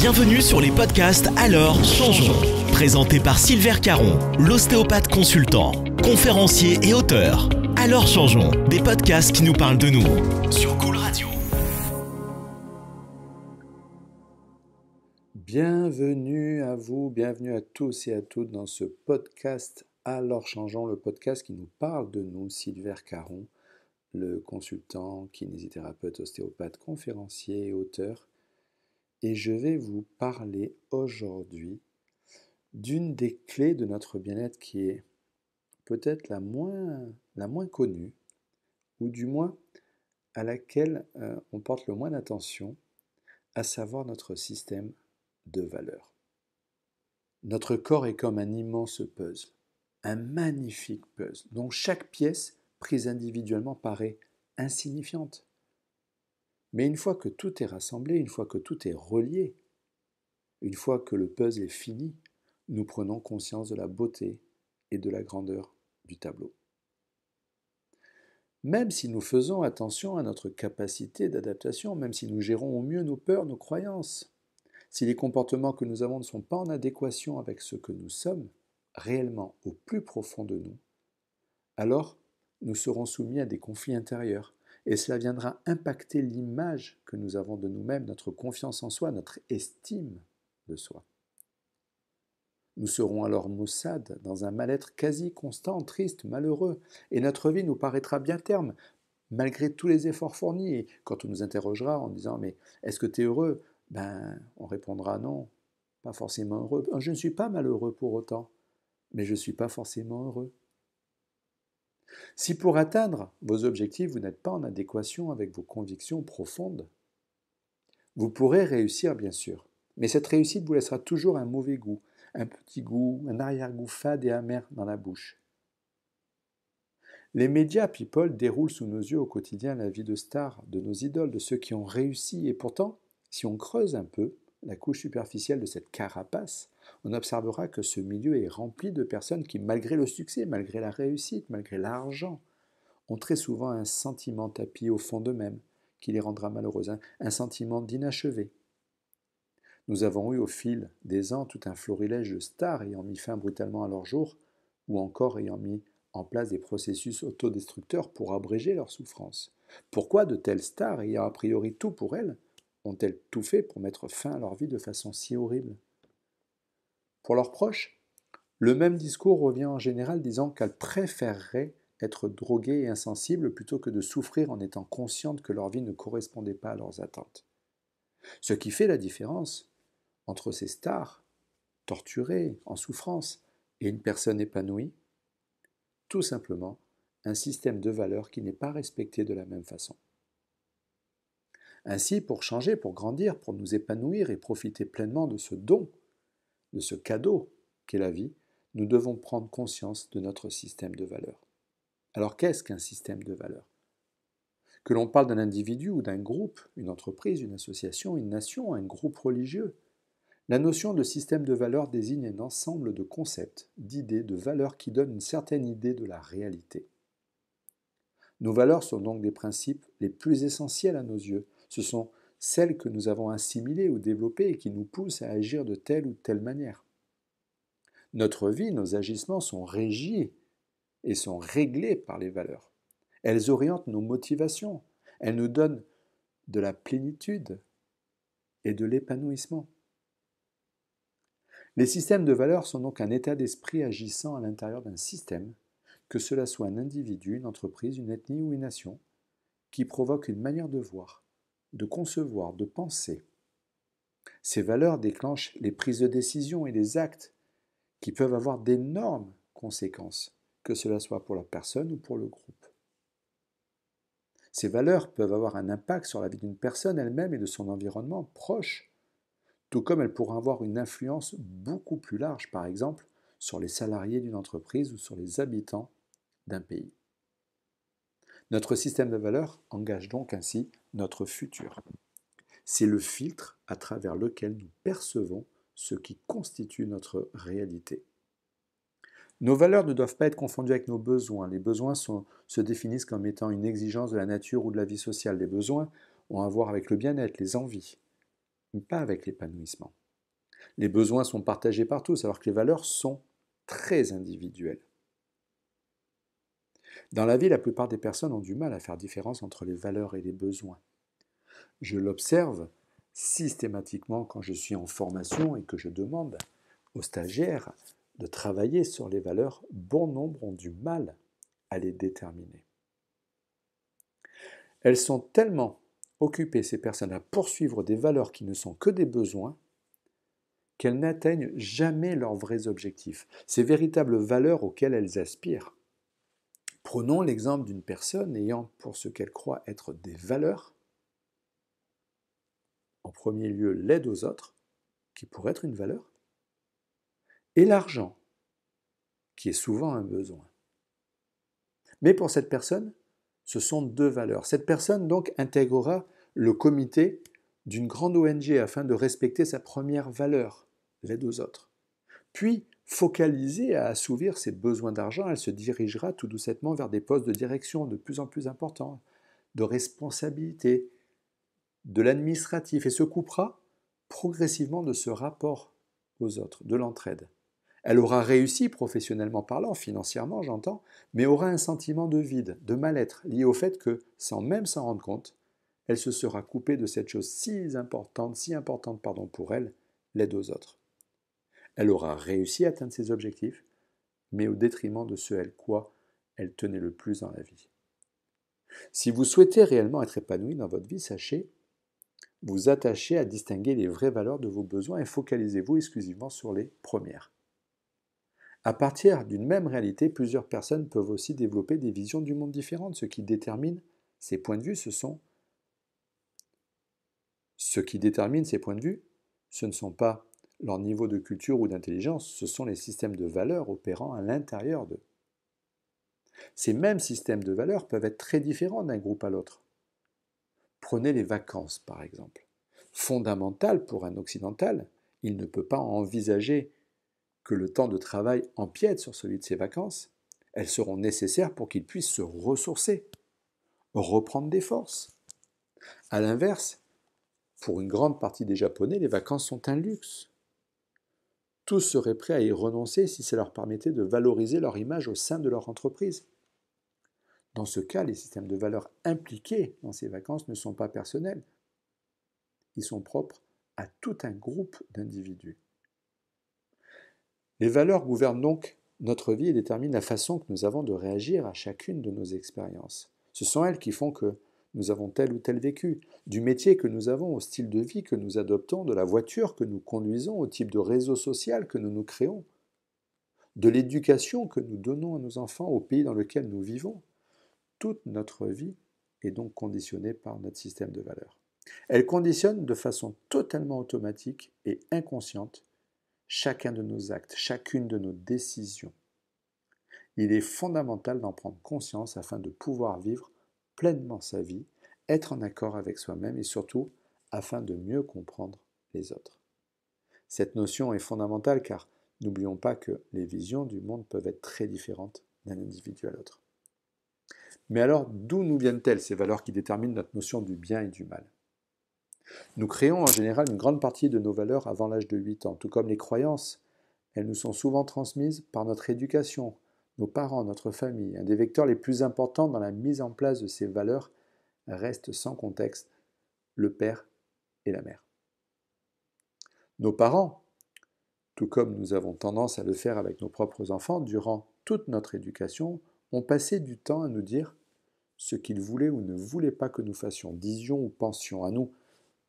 Bienvenue sur les podcasts Alors Changeons, présenté par Silver Caron, l'ostéopathe consultant, conférencier et auteur. Alors Changeons, des podcasts qui nous parlent de nous sur Cool Radio. Bienvenue à vous, bienvenue à tous et à toutes dans ce podcast Alors Changeons, le podcast qui nous parle de nous, Silver Caron, le consultant, kinésithérapeute, ostéopathe, conférencier et auteur et je vais vous parler aujourd'hui d'une des clés de notre bien-être qui est peut-être la moins, la moins connue, ou du moins à laquelle euh, on porte le moins d'attention, à savoir notre système de valeurs. Notre corps est comme un immense puzzle, un magnifique puzzle, dont chaque pièce prise individuellement paraît insignifiante. Mais une fois que tout est rassemblé, une fois que tout est relié, une fois que le puzzle est fini, nous prenons conscience de la beauté et de la grandeur du tableau. Même si nous faisons attention à notre capacité d'adaptation, même si nous gérons au mieux nos peurs, nos croyances, si les comportements que nous avons ne sont pas en adéquation avec ce que nous sommes, réellement au plus profond de nous, alors nous serons soumis à des conflits intérieurs, et cela viendra impacter l'image que nous avons de nous-mêmes, notre confiance en soi, notre estime de soi. Nous serons alors maussades, dans un mal-être quasi constant, triste, malheureux, et notre vie nous paraîtra bien terme, malgré tous les efforts fournis. Et quand on nous interrogera en disant Mais est-ce que tu es heureux Ben, on répondra Non, pas forcément heureux. Je ne suis pas malheureux pour autant, mais je ne suis pas forcément heureux. Si pour atteindre vos objectifs, vous n'êtes pas en adéquation avec vos convictions profondes, vous pourrez réussir, bien sûr, mais cette réussite vous laissera toujours un mauvais goût, un petit goût, un arrière-goût fade et amer dans la bouche. Les médias people déroulent sous nos yeux au quotidien la vie de stars, de nos idoles, de ceux qui ont réussi, et pourtant, si on creuse un peu la couche superficielle de cette carapace, on observera que ce milieu est rempli de personnes qui, malgré le succès, malgré la réussite, malgré l'argent, ont très souvent un sentiment tapis au fond d'eux-mêmes qui les rendra malheureux, un sentiment d'inachevé. Nous avons eu au fil des ans tout un florilège de stars ayant mis fin brutalement à leur jour, ou encore ayant mis en place des processus autodestructeurs pour abréger leur souffrance. Pourquoi de telles stars ayant a priori tout pour elles ont-elles tout fait pour mettre fin à leur vie de façon si horrible pour leurs proches, le même discours revient en général disant qu'elles préféreraient être droguées et insensibles plutôt que de souffrir en étant conscientes que leur vie ne correspondait pas à leurs attentes. Ce qui fait la différence entre ces stars, torturées, en souffrance, et une personne épanouie Tout simplement un système de valeurs qui n'est pas respecté de la même façon. Ainsi, pour changer, pour grandir, pour nous épanouir et profiter pleinement de ce don de ce cadeau qu'est la vie, nous devons prendre conscience de notre système de valeurs. Alors qu'est-ce qu'un système de valeurs Que l'on parle d'un individu ou d'un groupe, une entreprise, une association, une nation, un groupe religieux, la notion de système de valeurs désigne un ensemble de concepts, d'idées, de valeurs qui donnent une certaine idée de la réalité. Nos valeurs sont donc des principes les plus essentiels à nos yeux. Ce sont celles que nous avons assimilées ou développées et qui nous poussent à agir de telle ou telle manière. Notre vie, nos agissements sont régis et sont réglés par les valeurs. Elles orientent nos motivations, elles nous donnent de la plénitude et de l'épanouissement. Les systèmes de valeurs sont donc un état d'esprit agissant à l'intérieur d'un système, que cela soit un individu, une entreprise, une ethnie ou une nation, qui provoque une manière de voir, de concevoir, de penser. Ces valeurs déclenchent les prises de décision et les actes qui peuvent avoir d'énormes conséquences, que cela soit pour la personne ou pour le groupe. Ces valeurs peuvent avoir un impact sur la vie d'une personne elle-même et de son environnement proche, tout comme elles pourraient avoir une influence beaucoup plus large, par exemple, sur les salariés d'une entreprise ou sur les habitants d'un pays. Notre système de valeurs engage donc ainsi notre futur. C'est le filtre à travers lequel nous percevons ce qui constitue notre réalité. Nos valeurs ne doivent pas être confondues avec nos besoins. Les besoins se définissent comme étant une exigence de la nature ou de la vie sociale. Les besoins ont à voir avec le bien-être, les envies, mais pas avec l'épanouissement. Les besoins sont partagés par tous, alors que les valeurs sont très individuelles. Dans la vie, la plupart des personnes ont du mal à faire différence entre les valeurs et les besoins. Je l'observe systématiquement quand je suis en formation et que je demande aux stagiaires de travailler sur les valeurs, bon nombre ont du mal à les déterminer. Elles sont tellement occupées, ces personnes, à poursuivre des valeurs qui ne sont que des besoins, qu'elles n'atteignent jamais leurs vrais objectifs, ces véritables valeurs auxquelles elles aspirent. Prenons l'exemple d'une personne ayant pour ce qu'elle croit être des valeurs, en premier lieu l'aide aux autres, qui pourrait être une valeur, et l'argent, qui est souvent un besoin. Mais pour cette personne, ce sont deux valeurs. Cette personne donc intégrera le comité d'une grande ONG afin de respecter sa première valeur, l'aide aux autres. Puis Focalisée à assouvir ses besoins d'argent, elle se dirigera tout doucettement vers des postes de direction de plus en plus importants, de responsabilité, de l'administratif, et se coupera progressivement de ce rapport aux autres, de l'entraide. Elle aura réussi professionnellement parlant, financièrement j'entends, mais aura un sentiment de vide, de mal-être, lié au fait que, sans même s'en rendre compte, elle se sera coupée de cette chose si importante, si importante pardon, pour elle, l'aide aux autres. Elle aura réussi à atteindre ses objectifs, mais au détriment de ce à quoi elle tenait le plus dans la vie. Si vous souhaitez réellement être épanoui dans votre vie, sachez vous attacher à distinguer les vraies valeurs de vos besoins et focalisez-vous exclusivement sur les premières. À partir d'une même réalité, plusieurs personnes peuvent aussi développer des visions du monde différentes. Ce qui détermine ces points de vue, ce sont ce qui détermine ces points de vue, ce ne sont pas leur niveau de culture ou d'intelligence, ce sont les systèmes de valeurs opérant à l'intérieur d'eux. Ces mêmes systèmes de valeurs peuvent être très différents d'un groupe à l'autre. Prenez les vacances, par exemple. Fondamental pour un occidental, il ne peut pas envisager que le temps de travail empiète sur celui de ses vacances. Elles seront nécessaires pour qu'il puisse se ressourcer, reprendre des forces. A l'inverse, pour une grande partie des Japonais, les vacances sont un luxe tous seraient prêts à y renoncer si ça leur permettait de valoriser leur image au sein de leur entreprise. Dans ce cas, les systèmes de valeurs impliqués dans ces vacances ne sont pas personnels. Ils sont propres à tout un groupe d'individus. Les valeurs gouvernent donc notre vie et déterminent la façon que nous avons de réagir à chacune de nos expériences. Ce sont elles qui font que nous avons tel ou tel vécu, du métier que nous avons, au style de vie que nous adoptons, de la voiture que nous conduisons, au type de réseau social que nous nous créons, de l'éducation que nous donnons à nos enfants, au pays dans lequel nous vivons. Toute notre vie est donc conditionnée par notre système de valeurs. Elle conditionne de façon totalement automatique et inconsciente chacun de nos actes, chacune de nos décisions. Il est fondamental d'en prendre conscience afin de pouvoir vivre pleinement sa vie, être en accord avec soi-même et surtout afin de mieux comprendre les autres. Cette notion est fondamentale car n'oublions pas que les visions du monde peuvent être très différentes d'un individu à l'autre. Mais alors, d'où nous viennent-elles ces valeurs qui déterminent notre notion du bien et du mal Nous créons en général une grande partie de nos valeurs avant l'âge de 8 ans, tout comme les croyances. Elles nous sont souvent transmises par notre éducation, nos parents, notre famille, un des vecteurs les plus importants dans la mise en place de ces valeurs reste sans contexte le père et la mère. Nos parents, tout comme nous avons tendance à le faire avec nos propres enfants durant toute notre éducation, ont passé du temps à nous dire ce qu'ils voulaient ou ne voulaient pas que nous fassions, disions ou pensions, à nous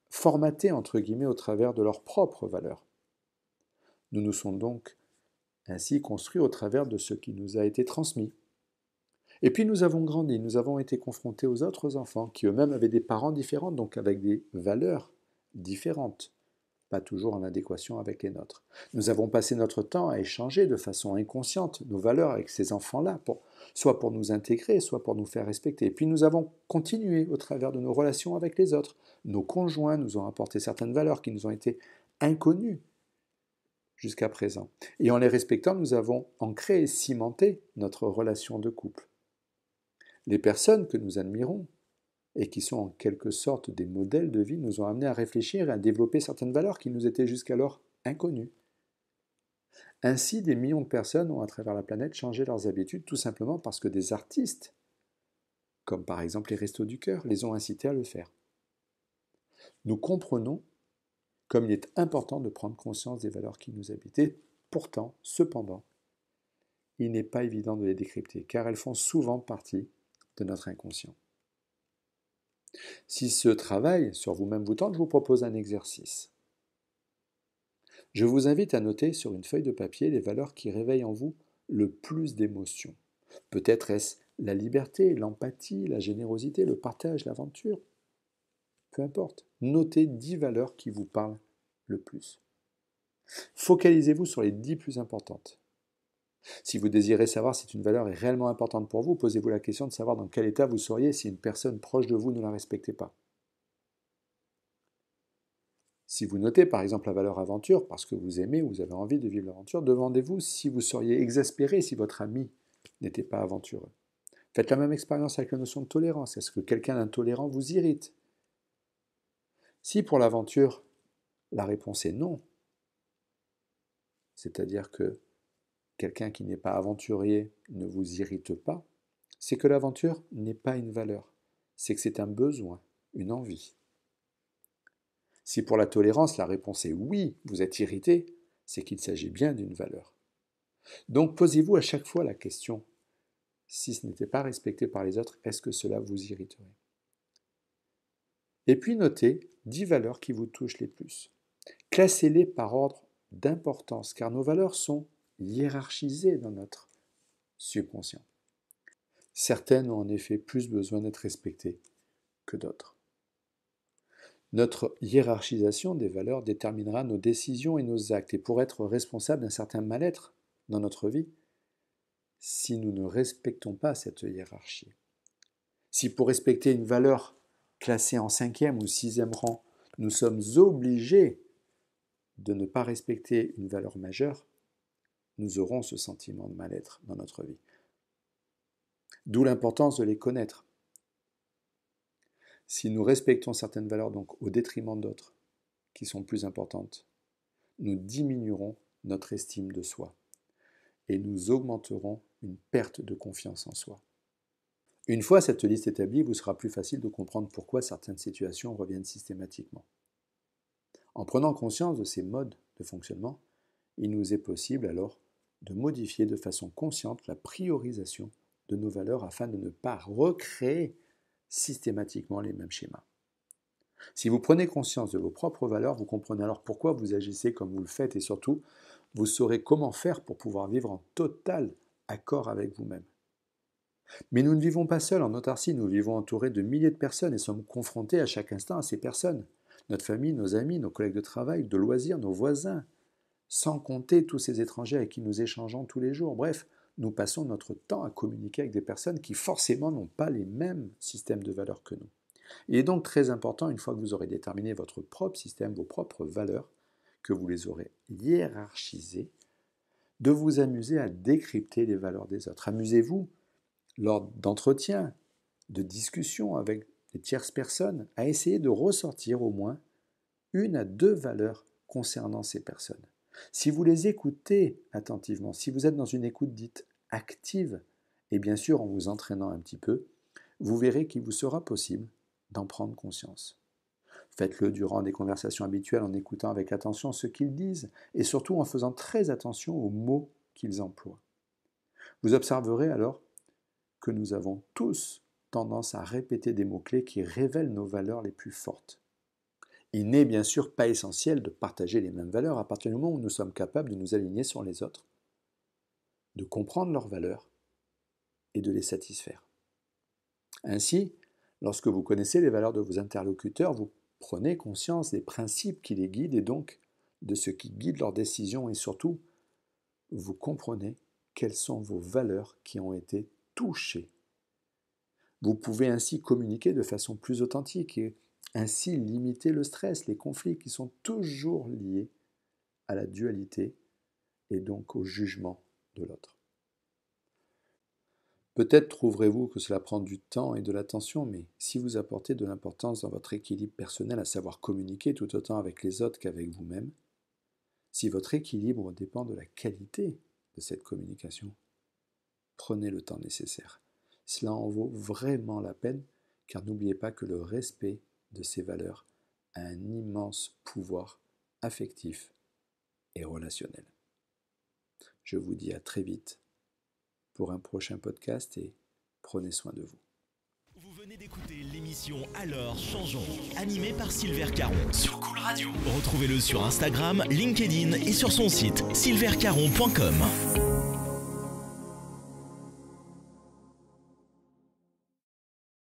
formater entre guillemets au travers de leurs propres valeurs. Nous nous sommes donc ainsi construit au travers de ce qui nous a été transmis. Et puis nous avons grandi, nous avons été confrontés aux autres enfants qui eux-mêmes avaient des parents différents, donc avec des valeurs différentes, pas toujours en adéquation avec les nôtres. Nous avons passé notre temps à échanger de façon inconsciente nos valeurs avec ces enfants-là, soit pour nous intégrer, soit pour nous faire respecter. Et puis nous avons continué au travers de nos relations avec les autres. Nos conjoints nous ont apporté certaines valeurs qui nous ont été inconnues jusqu'à présent. Et en les respectant, nous avons ancré et cimenté notre relation de couple. Les personnes que nous admirons et qui sont en quelque sorte des modèles de vie nous ont amenés à réfléchir et à développer certaines valeurs qui nous étaient jusqu'alors inconnues. Ainsi, des millions de personnes ont à travers la planète changé leurs habitudes tout simplement parce que des artistes, comme par exemple les Restos du Cœur, les ont incités à le faire. Nous comprenons comme il est important de prendre conscience des valeurs qui nous habitent. pourtant, cependant, il n'est pas évident de les décrypter, car elles font souvent partie de notre inconscient. Si ce travail sur vous-même vous tente, je vous propose un exercice. Je vous invite à noter sur une feuille de papier les valeurs qui réveillent en vous le plus d'émotions. Peut-être est-ce la liberté, l'empathie, la générosité, le partage, l'aventure importe. Notez 10 valeurs qui vous parlent le plus. Focalisez-vous sur les 10 plus importantes. Si vous désirez savoir si une valeur est réellement importante pour vous, posez-vous la question de savoir dans quel état vous seriez si une personne proche de vous ne la respectait pas. Si vous notez par exemple la valeur aventure parce que vous aimez ou vous avez envie de vivre l'aventure, demandez-vous si vous seriez exaspéré si votre ami n'était pas aventureux. Faites la même expérience avec la notion de tolérance. Est-ce que quelqu'un d'intolérant vous irrite si pour l'aventure, la réponse est non, c'est-à-dire que quelqu'un qui n'est pas aventurier ne vous irrite pas, c'est que l'aventure n'est pas une valeur, c'est que c'est un besoin, une envie. Si pour la tolérance, la réponse est oui, vous êtes irrité, c'est qu'il s'agit bien d'une valeur. Donc posez-vous à chaque fois la question, si ce n'était pas respecté par les autres, est-ce que cela vous irriterait et puis notez 10 valeurs qui vous touchent les plus. Classez-les par ordre d'importance, car nos valeurs sont hiérarchisées dans notre subconscient. Certaines ont en effet plus besoin d'être respectées que d'autres. Notre hiérarchisation des valeurs déterminera nos décisions et nos actes, et pour être responsable d'un certain mal-être dans notre vie, si nous ne respectons pas cette hiérarchie, si pour respecter une valeur classés en cinquième ou sixième rang, nous sommes obligés de ne pas respecter une valeur majeure, nous aurons ce sentiment de mal-être dans notre vie. D'où l'importance de les connaître. Si nous respectons certaines valeurs donc au détriment d'autres, qui sont plus importantes, nous diminuerons notre estime de soi et nous augmenterons une perte de confiance en soi. Une fois cette liste établie, vous sera plus facile de comprendre pourquoi certaines situations reviennent systématiquement. En prenant conscience de ces modes de fonctionnement, il nous est possible alors de modifier de façon consciente la priorisation de nos valeurs afin de ne pas recréer systématiquement les mêmes schémas. Si vous prenez conscience de vos propres valeurs, vous comprenez alors pourquoi vous agissez comme vous le faites et surtout, vous saurez comment faire pour pouvoir vivre en total accord avec vous-même. Mais nous ne vivons pas seuls en autarcie, nous vivons entourés de milliers de personnes et sommes confrontés à chaque instant à ces personnes. Notre famille, nos amis, nos collègues de travail, de loisirs, nos voisins. Sans compter tous ces étrangers avec qui nous échangeons tous les jours. Bref, nous passons notre temps à communiquer avec des personnes qui forcément n'ont pas les mêmes systèmes de valeurs que nous. Il est donc très important, une fois que vous aurez déterminé votre propre système, vos propres valeurs, que vous les aurez hiérarchisées, de vous amuser à décrypter les valeurs des autres. Amusez-vous lors d'entretiens, de discussions avec des tierces personnes, à essayer de ressortir au moins une à deux valeurs concernant ces personnes. Si vous les écoutez attentivement, si vous êtes dans une écoute dite active, et bien sûr en vous entraînant un petit peu, vous verrez qu'il vous sera possible d'en prendre conscience. Faites-le durant des conversations habituelles en écoutant avec attention ce qu'ils disent et surtout en faisant très attention aux mots qu'ils emploient. Vous observerez alors nous avons tous tendance à répéter des mots-clés qui révèlent nos valeurs les plus fortes. Il n'est bien sûr pas essentiel de partager les mêmes valeurs à partir du moment où nous sommes capables de nous aligner sur les autres, de comprendre leurs valeurs et de les satisfaire. Ainsi, lorsque vous connaissez les valeurs de vos interlocuteurs, vous prenez conscience des principes qui les guident et donc de ce qui guide leurs décisions et surtout, vous comprenez quelles sont vos valeurs qui ont été toucher. Vous pouvez ainsi communiquer de façon plus authentique et ainsi limiter le stress, les conflits qui sont toujours liés à la dualité et donc au jugement de l'autre. Peut-être trouverez-vous que cela prend du temps et de l'attention, mais si vous apportez de l'importance dans votre équilibre personnel à savoir communiquer tout autant avec les autres qu'avec vous-même, si votre équilibre dépend de la qualité de cette communication, prenez le temps nécessaire. Cela en vaut vraiment la peine, car n'oubliez pas que le respect de ces valeurs a un immense pouvoir affectif et relationnel. Je vous dis à très vite pour un prochain podcast et prenez soin de vous. Vous venez d'écouter l'émission Alors changeons, animée par Silver Caron sur Cool Radio. Retrouvez-le sur Instagram, LinkedIn et sur son site silvercaron.com.